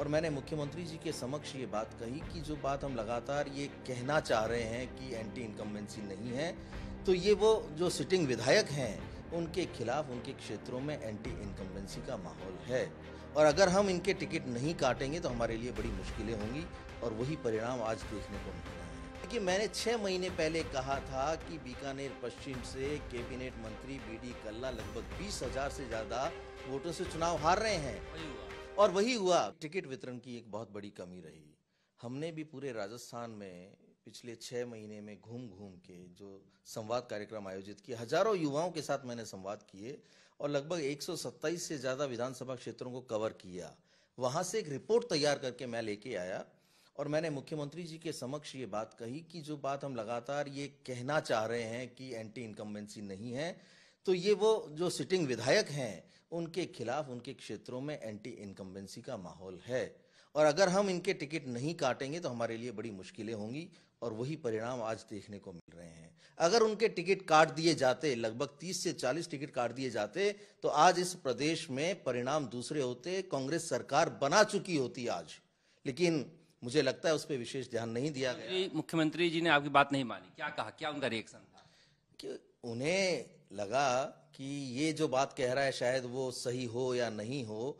और मैंने मुख्यमंत्री जी के समक्ष ये बात कही कि जो बात हम लगातार ये कहना चाह रहे हैं कि एंटी इनकम्बेंसी नहीं है तो ये वो जो सिटिंग विधायक हैं उनके खिलाफ उनके क्षेत्रों में एंटी इनकम्बेंसी का माहौल है और अगर हम इनके टिकट नहीं काटेंगे तो हमारे लिए बड़ी मुश्किलें होंगी और वही परिणाम आज देखने को मिल रहा है क्योंकि मैंने छः महीने पहले कहा था कि बीकानेर पश्चिम से कैबिनेट मंत्री बी डी कल्ला लगभग बीस हजार से ज़्यादा वोटों से चुनाव हार रहे हैं और वही हुआ टिकट वितरण की एक बहुत बड़ी कमी रही हमने भी पूरे राजस्थान में पिछले छः महीने में घूम घूम के जो संवाद कार्यक्रम आयोजित किए हजारों युवाओं के साथ मैंने संवाद किए और लगभग एक से ज़्यादा विधानसभा क्षेत्रों को कवर किया वहाँ से एक रिपोर्ट तैयार करके मैं लेके आया और मैंने मुख्यमंत्री जी के समक्ष ये बात कही कि जो बात हम लगातार ये कहना चाह रहे हैं कि एंटी इनकम्बेंसी नहीं है तो ये वो जो सिटिंग विधायक हैं उनके खिलाफ उनके क्षेत्रों में एंटी इनकम्बेंसी का माहौल है और अगर हम इनके टिकट नहीं काटेंगे तो हमारे लिए बड़ी मुश्किलें होंगी और वही परिणाम आज देखने को मिल रहे हैं अगर उनके टिकट काट दिए जाते लगभग 30 से 40 टिकट काट दिए जाते तो आज इस प्रदेश में परिणाम दूसरे होते कांग्रेस सरकार बना चुकी होती आज लेकिन मुझे लगता है उस पर विशेष ध्यान नहीं दिया गया मुख्यमंत्री जी ने आपकी बात नहीं मानी क्या कहा क्या उनका रिएक्शन था उन्हें लगा कि ये जो बात कह रहा है शायद वो सही हो या नहीं हो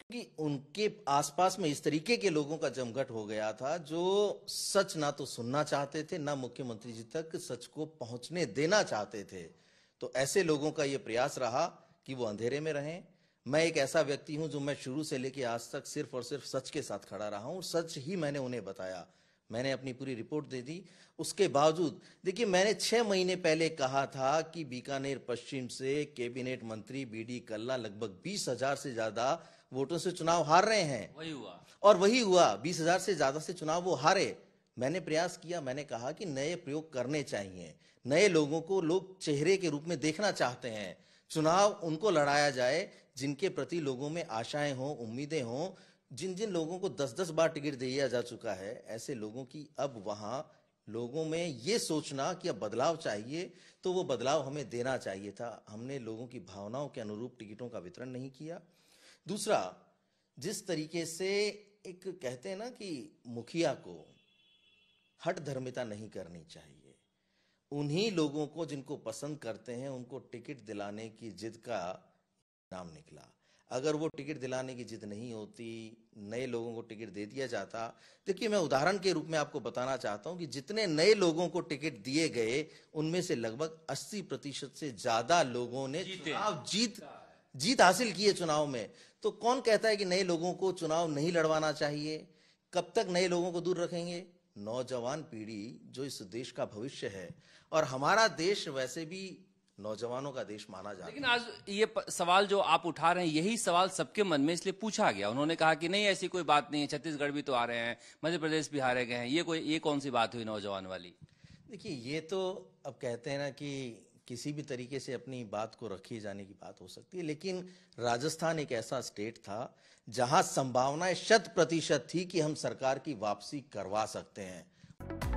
क्योंकि उनके आसपास में इस तरीके के लोगों का जमघट हो गया था जो सच ना तो सुनना चाहते थे ना मुख्यमंत्री जी तक सच को पहुंचने देना चाहते थे तो ऐसे लोगों का ये प्रयास रहा कि वो अंधेरे में रहें मैं एक ऐसा व्यक्ति हूं जो मैं शुरू से लेकर आज तक सिर्फ और सिर्फ सच के साथ खड़ा रहा हूं सच ही मैंने उन्हें बताया मैंने अपनी पूरी रिपोर्ट दे दी उसके बावजूद देखिए मैंने छः महीने पहले कहा था कि बीकानेर पश्चिम से कैबिनेट मंत्री बीडी कल्ला लगभग बीस हजार से ज्यादा वोटों से चुनाव हार रहे हैं वही हुआ और वही हुआ बीस हजार से ज्यादा से चुनाव वो हारे मैंने प्रयास किया मैंने कहा कि नए प्रयोग करने चाहिए नए लोगों को लोग चेहरे के रूप में देखना चाहते हैं चुनाव उनको लड़ाया जाए जिनके प्रति लोगों में आशाएं हों उम्मीदें हों जिन जिन लोगों को दस दस बार टिकट दिया जा चुका है ऐसे लोगों की अब वहां लोगों में ये सोचना कि अब बदलाव चाहिए तो वो बदलाव हमें देना चाहिए था हमने लोगों की भावनाओं के अनुरूप टिकटों का वितरण नहीं किया दूसरा जिस तरीके से एक कहते हैं ना कि मुखिया को हट धर्मिता नहीं करनी चाहिए उन्हीं लोगों को जिनको पसंद करते हैं उनको टिकट दिलाने की जिद का नाम निकला अगर वो टिकट दिलाने की जिद नहीं होती नए लोगों को टिकट दे दिया जाता देखिए मैं उदाहरण के रूप में आपको बताना चाहता हूं कि जितने नए लोगों को टिकट दिए गए उनमें से लगभग 80 प्रतिशत से ज्यादा लोगों ने चुनाव जीत जीत हासिल किए चुनाव में तो कौन कहता है कि नए लोगों को चुनाव नहीं लड़वाना चाहिए कब तक नए लोगों को दूर रखेंगे नौजवान पीढ़ी जो इस देश का भविष्य है और हमारा देश वैसे भी नौजवानों का देश माना जाता लेकिन आज ये सवाल जो आप उठा रहे हैं यही सवाल सबके मन में इसलिए पूछा गया उन्होंने कहा कि नहीं ऐसी कोई बात नहीं है छत्तीसगढ़ भी तो आ रहे हैं मध्य प्रदेश भी हारे गए हैं ये कोई ये कौन सी बात हुई नौजवान वाली देखिए ये तो अब कहते हैं ना कि किसी भी तरीके से अपनी बात को रखी जाने की बात हो सकती है लेकिन राजस्थान एक ऐसा स्टेट था जहां संभावनाएं शत प्रतिशत थी कि हम सरकार की वापसी करवा सकते हैं